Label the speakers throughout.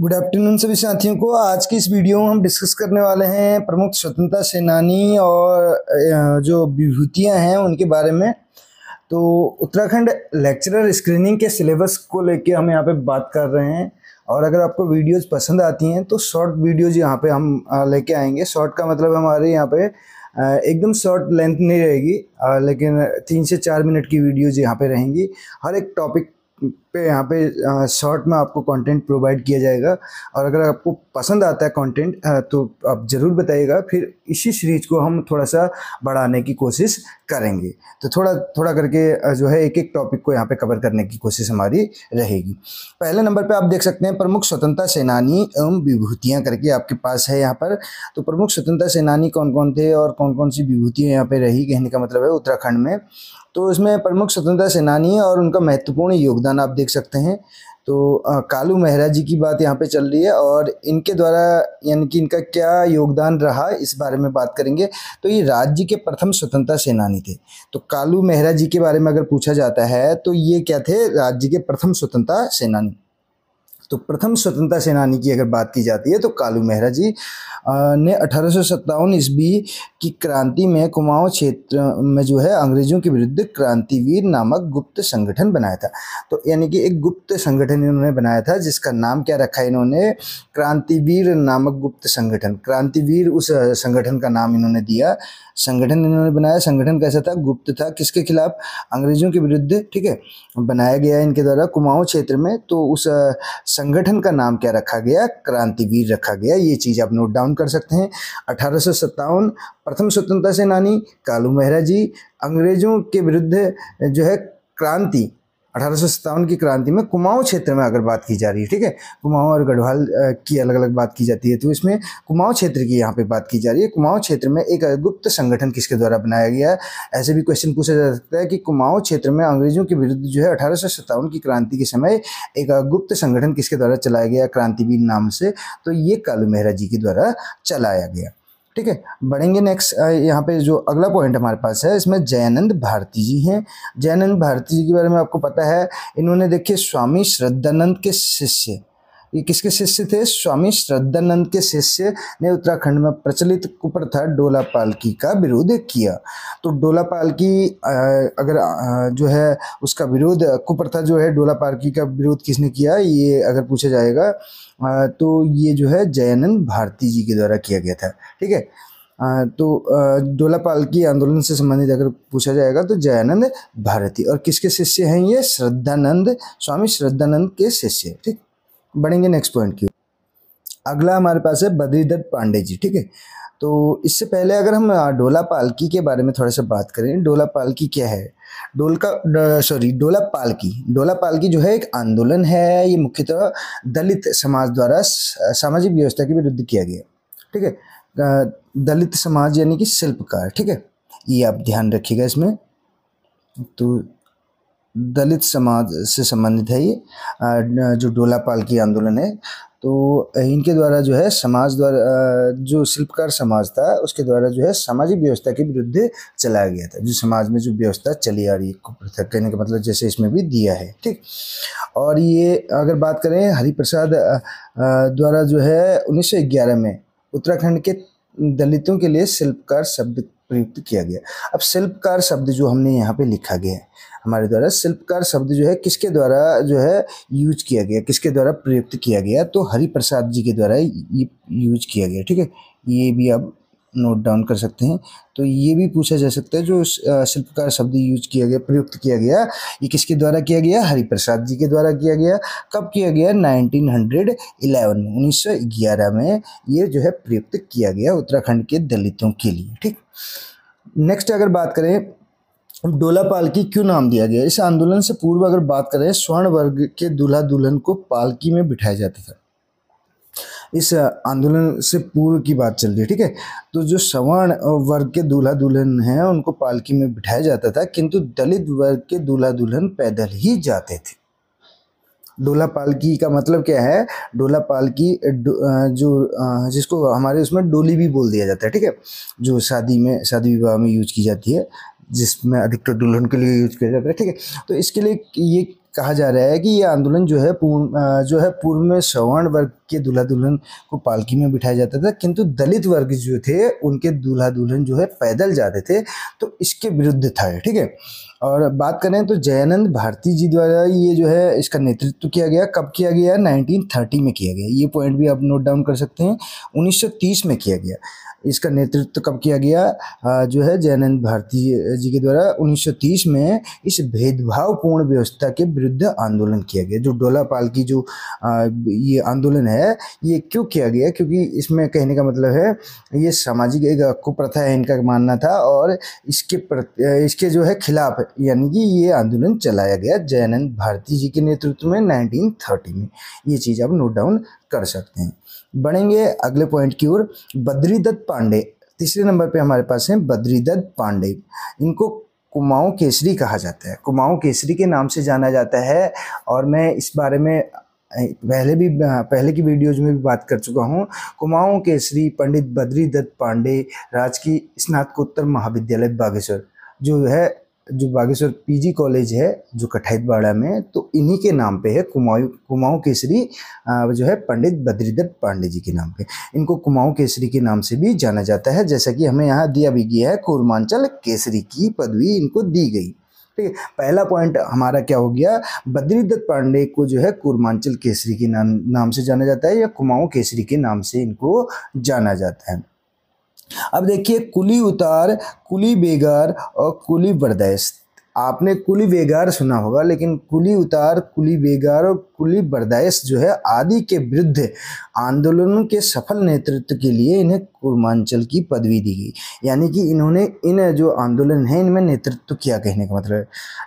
Speaker 1: good afternoon सभी साथियों को आज की इस वीडियो में हम डिस्कस करने वाले हैं प्रमुख स्वतंत्रता सेनानी और जो विभूतियां हैं उनके बारे में तो उत्तराखंड लेक्चरर स्क्रीनिंग के सिलेबस को लेके हम यहाँ पे बात कर रहे हैं और अगर आपको वीडियोस पसंद आती हैं तो शॉर्ट वीडियोज यहाँ पे हम लेके आएंगे शॉर्ट का मतलब हमारे यहाँ पे एकदम शॉर्ट लेंथ नहीं रहेगी लेकिन तीन से चार मिनट की वीडियोज यहाँ पे रहेंगी हर एक टॉपिक पे यहाँ पे शॉर्ट में आपको कंटेंट प्रोवाइड किया जाएगा और अगर आपको पसंद आता है कंटेंट तो आप ज़रूर बताइएगा फिर इसी सीरीज को हम थोड़ा सा बढ़ाने की कोशिश करेंगे तो थोड़ा थोड़ा करके जो है एक एक टॉपिक को यहाँ पे कवर करने की कोशिश हमारी रहेगी पहले नंबर पे आप देख सकते हैं प्रमुख स्वतंत्रता सेनानी एवं विभूतियाँ करके आपके पास है यहाँ पर तो प्रमुख स्वतंत्रता सेनानी कौन कौन थे और कौन कौन सी विभूतियाँ यहाँ पे रही कहने का मतलब है उत्तराखंड में तो इसमें प्रमुख स्वतंत्रता सेनानी और उनका महत्वपूर्ण योगदान आप देख सकते हैं तो कालू मेहरा जी की बात यहाँ पे चल रही है और इनके द्वारा यानी कि इनका क्या योगदान रहा इस बारे में बात करेंगे तो ये राज्य के प्रथम स्वतंत्रता सेनानी थे तो कालू मेहरा जी के बारे में अगर पूछा जाता है तो ये क्या थे राज्य के प्रथम स्वतंत्रता सेनानी तो प्रथम स्वतंत्रता सेनानी की अगर बात की जाती है तो कालू मेहरा जी ने अठारह ईस्वी की क्रांति में कुमाऊं क्षेत्र में जो है अंग्रेजों के विरुद्ध क्रांतिवीर नामक गुप्त संगठन बनाया था तो यानी कि एक गुप्त संगठन इन्होंने बनाया था जिसका नाम क्या रखा इन्होंने क्रांतिवीर नामक गुप्त संगठन क्रांतिवीर उस संगठन का नाम इन्होंने दिया संगठन इन्होंने बनाया संगठन कैसा था गुप्त था किसके खिलाफ अंग्रेजों के विरुद्ध ठीक है बनाया गया इनके द्वारा कुमाऊं क्षेत्र में तो उस संगठन का नाम क्या रखा गया क्रांतिवीर रखा गया ये चीज़ आप नोट डाउन कर सकते हैं अठारह प्रथम स्वतंत्रता सेनानी कालू मेहरा जी अंग्रेजों के विरुद्ध जो है क्रांति अठारह की क्रांति में कुमाऊं क्षेत्र में अगर बात की जा रही है ठीक है कुमाऊं और गढ़वाल की अलग अलग बात की जाती है तो इसमें कुमाऊं क्षेत्र की यहाँ पे बात की जा रही है कुमाऊं क्षेत्र में एक गुप्त संगठन किसके द्वारा बनाया गया है ऐसे भी क्वेश्चन पूछा जा सकता है कि कुमाऊं क्षेत्र में अंग्रेजों के विरुद्ध जो है अठारह की क्रांति के समय एक गुप्त संगठन किसके द्वारा चलाया गया क्रांतिवीर नाम से तो ये कालू मेहरा जी के द्वारा चलाया गया ठीक है बढ़ेंगे नेक्स्ट यहाँ पे जो अगला पॉइंट हमारे पास है इसमें जयानंद भारती जी हैं जयानंद भारती जी के बारे में आपको पता है इन्होंने देखिए स्वामी श्रद्धानंद के शिष्य ये किसके शिष्य थे स्वामी श्रद्धानंद के शिष्य ने उत्तराखंड में प्रचलित कुप्रथा डोला पालकी का विरोध किया तो डोला पालकी अगर जो है उसका विरोध कुप्रथा जो है डोला पालकी का विरोध किसने किया ये अगर पूछा जाएगा तो ये जो है जयानंद भारती जी के द्वारा किया गया था ठीक है तो डोला पालकी आंदोलन से संबंधित अगर पूछा जाएगा तो जयानंद भारती और किसके शिष्य हैं ये श्रद्धानंद स्वामी श्रद्धानंद के शिष्य ठीक बढ़ेंगे नेक्स्ट पॉइंट की अगला हमारे पास है बद्रीधर पांडे जी ठीक है तो इससे पहले अगर हम डोला पालकी के बारे में थोड़ा सा बात करें डोला पालकी क्या है डोलका सॉरी डोला पालकी डोला पालकी जो है एक आंदोलन है ये मुख्यतः दलित समाज द्वारा सामाजिक व्यवस्था के विरुद्ध किया गया ठीक है दलित समाज यानी कि शिल्पकार ठीक है ये आप ध्यान रखिएगा इसमें तो दलित समाज से संबंधित है ये जो डोलापाल की आंदोलन है तो इनके द्वारा जो है समाज द्वारा जो शिल्पकार समाज था उसके द्वारा जो है सामाजिक व्यवस्था के विरुद्ध चलाया गया था जो समाज में जो व्यवस्था चली आ रही है पृथक कहने का मतलब जैसे इसमें भी दिया है ठीक और ये अगर बात करें हरिप्रसाद द्वारा जो है 1911 में उत्तराखंड के दलितों के लिए शिल्पकार शब्द प्रयुक्त किया गया अब शिल्पकार शब्द जो हमने यहाँ पे लिखा गया है हमारे द्वारा शिल्पकार शब्द जो है किसके द्वारा जो है यूज किया गया किसके द्वारा प्रयुक्त किया गया तो हरिप्रसाद जी के द्वारा यूज किया गया ठीक है ये भी अब नोट डाउन कर सकते हैं तो ये भी पूछा जा सकता है जो शिल्पकार शब्द यूज किया गया प्रयुक्त किया गया ये किसके द्वारा किया गया हरिप्रसाद जी के द्वारा किया गया कब किया गया 1911 में 1911 में ये जो है प्रयुक्त किया गया उत्तराखंड के दलितों के लिए ठीक नेक्स्ट अगर बात करें डोला की क्यों नाम दिया गया इस आंदोलन से पूर्व अगर बात करें स्वर्ण वर्ग के दूल्हा दुल्हन को पालकी में बिठाया जाता था इस आंदोलन से पूर्व की बात चल रही है ठीक है तो जो सवर्ण वर्ग के दूल्हा दुल्हन हैं उनको पालकी में बिठाया जाता था किंतु दलित वर्ग के दूल्हा दुल्हन पैदल ही जाते थे डोला पालकी का मतलब क्या है डोला पालकी जो जिसको हमारे उसमें डोली भी बोल दिया जाता है ठीक है जो शादी में शादी विवाह में यूज की जाती है जिसमें अधिकतर दुल्हन के लिए यूज किया जाता है ठीक है तो इसके लिए ये कहा जा रहा है कि ये आंदोलन जो है पूर्ण जो है पूर्व में सवर्ण वर्ग के दूल्हा दुल्हन को पालकी में बिठाया जाता था किंतु दलित वर्ग जो थे उनके दूल्हा दुल्हन जो है पैदल जाते थे तो इसके विरुद्ध था ठीक है और बात करें तो जयानंद भारती जी द्वारा ये जो है इसका नेतृत्व किया गया कब किया गया नाइनटीन में किया गया ये पॉइंट भी आप नोट डाउन कर सकते हैं उन्नीस में किया गया इसका नेतृत्व कब किया गया जो है जयानंद भारती जी के द्वारा 1930 में इस भेदभावपूर्ण व्यवस्था के विरुद्ध आंदोलन किया गया जो डोलापाल की जो ये आंदोलन है ये क्यों किया गया क्योंकि इसमें कहने का मतलब है ये सामाजिक एक कुप्रथा है इनका मानना था और इसके इसके जो है खिलाफ यानी कि ये आंदोलन चलाया गया जयानंद भारती जी के नेतृत्व में नाइनटीन में ये चीज़ आप नोट डाउन कर सकते हैं बढ़ेंगे अगले पॉइंट की ओर बद्री दत्त पांडे तीसरे नंबर पे हमारे पास हैं बद्री दत्त पांडे इनको कुमाऊं केसरी कहा जाता है कुमाऊँ केसरी के नाम से जाना जाता है और मैं इस बारे में पहले भी पहले की वीडियोज में भी बात कर चुका हूँ कुमाऊँ केसरी पंडित बद्री दत्त पांडे राजकीय स्नातकोत्तर महाविद्यालय बागेश्वर जो है जो बागेश्वर पीजी कॉलेज है जो बाड़ा में तो इन्हीं के नाम पे है कुमाऊँ कुमाऊँ केसरी जो है पंडित बद्रीदत्त पांडे जी के नाम पे इनको कुमाऊँ केसरी के नाम से भी जाना जाता है जैसा कि हमें यहाँ दिया भी गया है कूर्मांचल केसरी की पदवी इनको दी गई ठीक है पहला पॉइंट हमारा क्या हो गया बद्रीदत्त पांडे को जो है कुरमांचल केसरी के नाम नाम से जाना जाता है या कुमाऊँ केसरी के नाम से इनको जाना जाता है अब देखिए कुली उतार कुली बेगार और कुली बर्दाश्त आपने कुली बेगार सुना होगा लेकिन कुली उतार कुली बेगार और कुली बर्दाश्त जो है आदि के विरुद्ध आंदोलनों के सफल नेतृत्व के लिए इन्हें कुर्मांचल की पदवी दी गई यानी कि इन्होंने इन जो आंदोलन है इनमें नेतृत्व किया कहने का मतलब है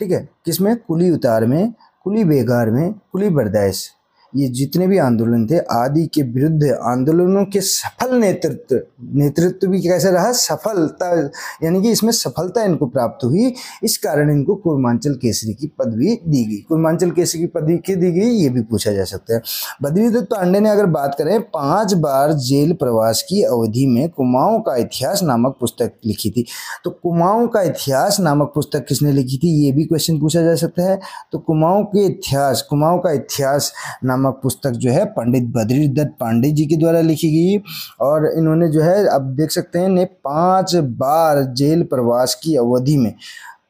Speaker 1: ठीक है किसमें कुली उतार में कुली बेगार में कुली बर्दाश्त ये जितने भी आंदोलन थे आदि के विरुद्ध आंदोलनों के सफल सफल नेतृत्व नेतृत्व भी कैसे रहा सफलता यानी कि इसमें सफलता इनको प्राप्त हुई इस कारण इनको कुर्मांचल केसरी की पदवी दी गई कुर्मांचल केसरी की पदवी क्यों दी गई ये भी पूछा जा सकता है दत्त पांडे ने अगर बात करें पांच बार जेल प्रवास की अवधि में कुमाऊं का इतिहास नामक पुस्तक लिखी थी तो कुमाऊं का इतिहास नामक पुस्तक किसने लिखी थी ये भी क्वेश्चन पूछा जा सकता है तो कुमाऊं के इतिहास कुमाऊं का इतिहास नामक पुस्तक जो है पंडित बद्री दत्त पांडे जी के द्वारा लिखी गई और इन्होंने जो है अब देख सकते हैं ने पाँच बार जेल प्रवास की अवधि में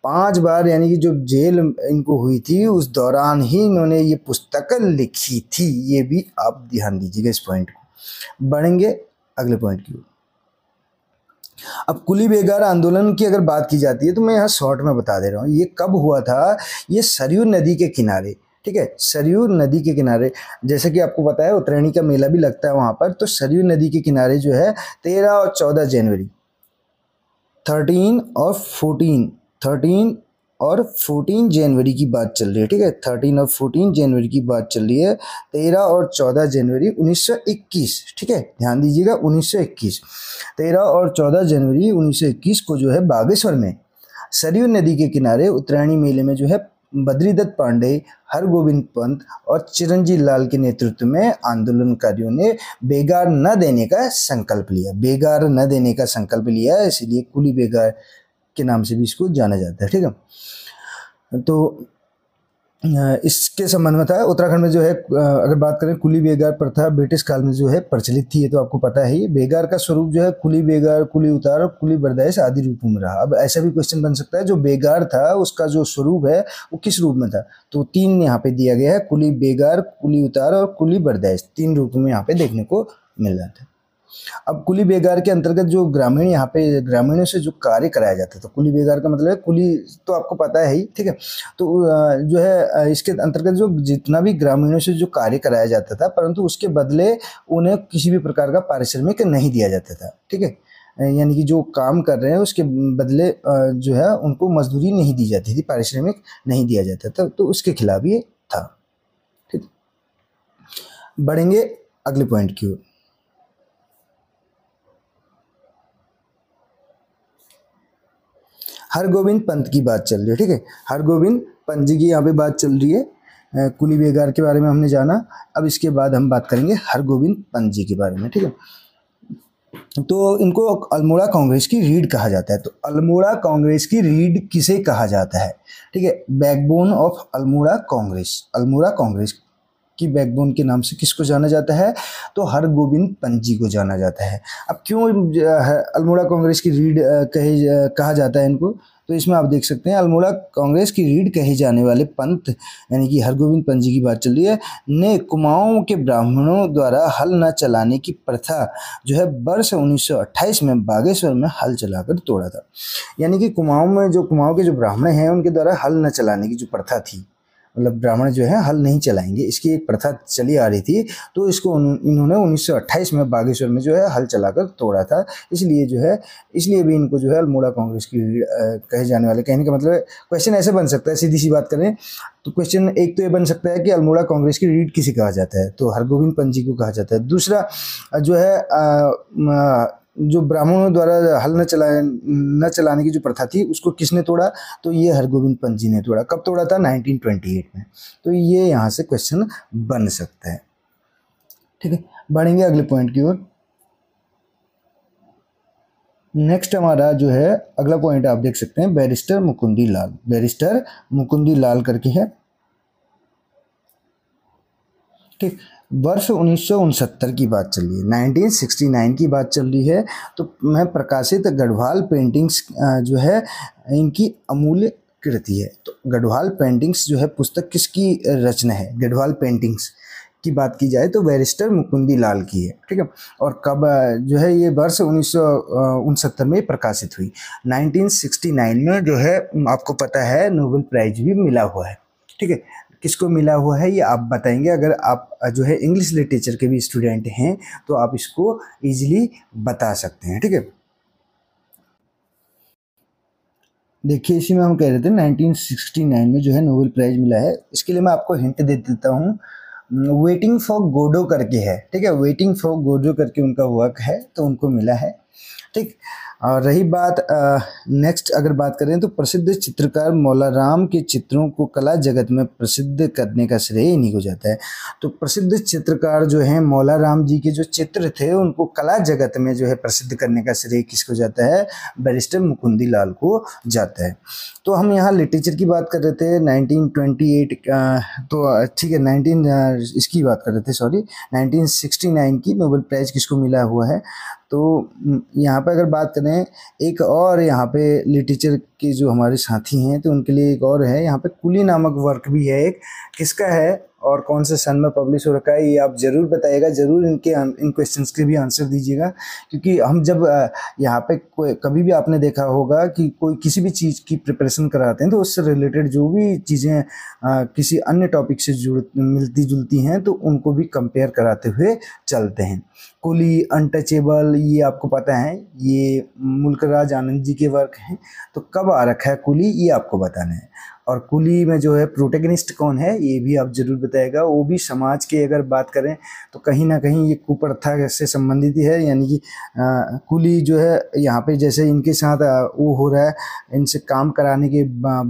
Speaker 1: पांच बार यानी कि जो जेल इनको हुई थी उस दौरान ही इन्होंने ये पुस्तक लिखी थी ये भी आप ध्यान दीजिएगा इस पॉइंट को बढ़ेंगे अगले पॉइंट की ओर अब कुली बेगार आंदोलन की अगर बात की जाती है तो मैं यहाँ शॉर्ट में बता दे रहा हूँ ये कब हुआ था ये सरयू नदी के किनारे ठीक है सरयू नदी के किनारे जैसे कि आपको पता है उत्तरायणी का मेला भी लगता है वहाँ पर तो सरयू नदी के किनारे जो है तेरह और चौदह जनवरी थर्टीन और फोर्टीन थर्टीन और फोर्टीन जनवरी की बात चल रही है ठीक है थर्टीन और फोर्टीन जनवरी की बात चल रही है तेरह और चौदह जनवरी 1921 ठीक है ध्यान दीजिएगा 1921 तेरह और चौदह जनवरी 1921 को जो है बागेश्वर में सरयू नदी के किनारे उत्तरायणी मेले में जो है बद्रीदत्त पांडे हरगोविंद पंत और चिरंजी लाल के नेतृत्व में आंदोलनकारियों ने बेगार न देने का संकल्प लिया बेगार न देने का संकल्प लिया इसलिए कुली बेगार के नाम से भी इसको जाना जाता है ठीक है तो इसके संबंध में था उत्तराखंड में जो है अगर बात करें कुली बेगार प्रथा ब्रिटिश काल में जो है प्रचलित थी ये तो आपको पता ही बेगार का स्वरूप जो है कुली बेगार कुली उतार और कुली बर्दाइश आदि रूपों में रहा अब ऐसा भी क्वेश्चन बन सकता है जो बेगार था उसका जो स्वरूप है वो किस रूप में था तो तीन यहाँ पे दिया गया है कुली बेगार कुली उतार और कुली बर्दाइश तीन रूप में यहाँ पे देखने को मिल रहा था अब कुली बेगार के अंतर्गत जो ग्रामीण यहाँ पे ग्रामीणों से जो कार्य कराया जाता था तो कुली बेगार का मतलब है कुली तो आपको पता है ही ठीक है तो जो है इसके अंतर्गत जो जितना भी ग्रामीणों से जो कार्य कराया जाता था परंतु उसके बदले उन्हें किसी भी प्रकार का पारिश्रमिक नहीं दिया जाता था ठीक है यानी कि जो काम कर रहे हैं उसके बदले जो है उनको मजदूरी नहीं दी जाती थी पारिश्रमिक नहीं दिया जाता था तो उसके खिलाफ ये था ठीक बढ़ेंगे अगले पॉइंट की ओर हरगोविंद पंत की बात चल रही है ठीक है हरगोविंद पंत जी की यहाँ पे बात चल रही है कुली बेगार के बारे में हमने जाना अब इसके बाद हम बात करेंगे हरगोविंद पंत जी के बारे में ठीक है तो इनको अल्मोड़ा कांग्रेस की रीढ़ कहा जाता है तो अल्मोड़ा कांग्रेस की रीढ़ किसे कहा जाता है ठीक है बैकबोन ऑफ अल्मोड़ा कांग्रेस अल्मोड़ा कांग्रेस की बैकबोन के नाम से किसको जाना जाता है तो हर गोविंद पंत जी को जाना जाता है अब क्यों अल्मोड़ा कांग्रेस की रीढ़ कहे कहा जाता है इनको तो इसमें आप देख सकते हैं अल्मोड़ा कांग्रेस की रीढ़ कहे जाने वाले पंत यानी कि हरगोविंद पंत जी की बात चल रही है ने कुमाऊं के ब्राह्मणों द्वारा हल न चलाने की प्रथा जो है वर्ष 1928 में बागेश्वर में हल चलाकर तोड़ा था यानी कि कुमाऊं में जो कुमाऊं के जो ब्राह्मण हैं उनके द्वारा हल न चलाने की जो प्रथा थी मतलब ब्राह्मण जो है हल नहीं चलाएंगे इसकी एक प्रथा चली आ रही थी तो इसको इन्होंने 1928 में बागेश्वर में जो है हल चलाकर तोड़ा था इसलिए जो है इसलिए भी इनको जो है अल्मोड़ा कांग्रेस की कहे जाने वाले कहने का मतलब क्वेश्चन ऐसे बन सकता है सीधी सी बात करें तो क्वेश्चन एक तो ये बन सकता है कि अल्मोड़ा कांग्रेस की रीड किसे कहा जाता है तो हरगोविंद पंत जी को कहा जाता है दूसरा जो है आ, आ, जो ब्राह्मणों द्वारा हल न चलाए न चलाने की जो प्रथा थी उसको किसने तोड़ा तो ये हरगोविंद पंत जी ने तोड़ा कब तोड़ा था 1928 में तो ये यहाँ से क्वेश्चन बन सकता है ठीक है बढ़ेंगे अगले पॉइंट की ओर नेक्स्ट हमारा जो है अगला पॉइंट आप देख सकते हैं बैरिस्टर मुकुंदी लाल बैरिस्टर मुकुंदी लाल करके है ठीक वर्ष उन्नीस की बात चल रही है 1969 की बात चल रही है तो मैं प्रकाशित गढ़वाल पेंटिंग्स जो है इनकी अमूल्य कृति है तो गढ़वाल पेंटिंग्स जो है पुस्तक किसकी रचना है गढ़वाल पेंटिंग्स की बात की जाए तो बैरिस्टर मुकुंदी लाल की है ठीक है और कब जो है ये वर्ष उन्नीस में प्रकाशित हुई 1969 में जो है आपको पता है नोबेल प्राइज भी मिला हुआ है ठीक है किसको मिला हुआ है ये आप बताएंगे अगर आप जो है इंग्लिश लिटरेचर के भी स्टूडेंट हैं तो आप इसको ईजिली बता सकते हैं ठीक है देखिए इसी में हम कह रहे थे 1969 में जो है नोबेल प्राइज़ मिला है इसके लिए मैं आपको हिंट दे देता हूँ वेटिंग फॉर गोडो करके है ठीक है वेटिंग फॉर गोडो करके उनका वर्क है तो उनको मिला है ठीक और रही बात नेक्स्ट अगर बात करें तो प्रसिद्ध चित्रकार मौलाराम के चित्रों को कला जगत में प्रसिद्ध करने का श्रेय इन्हीं को जाता है तो प्रसिद्ध चित्रकार जो हैं मौलाराम जी के जो चित्र थे उनको कला जगत में जो है प्रसिद्ध करने का श्रेय किसको जाता है बैरिस्टर मुकुंदी लाल को जाता है तो हम यहाँ लिटरेचर की बात कर रहे थे नाइनटीन तो ठीक है नाइनटीन इसकी बात कर रहे थे सॉरी नाइनटीन की नोबेल प्राइज़ किसको मिला हुआ है तो यहाँ पर अगर बात करें करें एक और यहाँ पे लिटरेचर के जो हमारे साथी हैं तो उनके लिए एक और है यहाँ पे कुली नामक वर्क भी है एक किसका है और कौन से सन में पब्लिश हो रखा है ये आप ज़रूर बताइएगा ज़रूर इनके इन क्वेश्चंस के भी आंसर दीजिएगा क्योंकि हम जब यहाँ पे कोई कभी भी आपने देखा होगा कि कोई किसी भी चीज़ की प्रिपरेशन कराते हैं तो उससे रिलेटेड जो भी चीज़ें किसी अन्य टॉपिक से जुड़ मिलती जुलती हैं तो उनको भी कंपेयर कराते हुए चलते हैं कोली अनटचेबल ये आपको पता है ये मुल्क आनंद जी के वर्क हैं तो कब आ रखा है कुली ये आपको बताना है और कुली में जो है प्रोटेगनिस्ट कौन है ये भी आप जरूर बताएगा वो भी समाज के अगर बात करें तो कहीं ना कहीं ये कुप्रथा से संबंधित है यानी कि कुली जो है यहाँ पे जैसे इनके साथ वो हो रहा है इनसे काम कराने के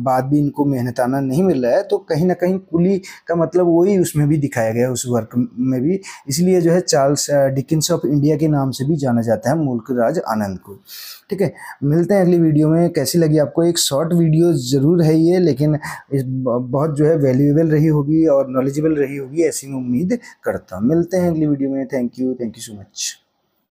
Speaker 1: बाद भी इनको मेहनताना नहीं मिल रहा है तो कहीं ना कहीं कुली का मतलब वही उसमें भी दिखाया गया उस वर्क में भी इसलिए जो है चार्ल्स डिकिन्स ऑफ इंडिया के नाम से भी जाना जाता है मुल्क राज आनंद को ठीक है मिलते हैं अगली वीडियो में कैसी लगी आपको एक शॉर्ट वीडियो ज़रूर है ये लेकिन लेकिन इस बहुत जो है वैल्यूएबल रही होगी और नॉलेजेबल रही होगी ऐसी मैं उम्मीद करता हूँ मिलते हैं अगली वीडियो में thank you thank you so much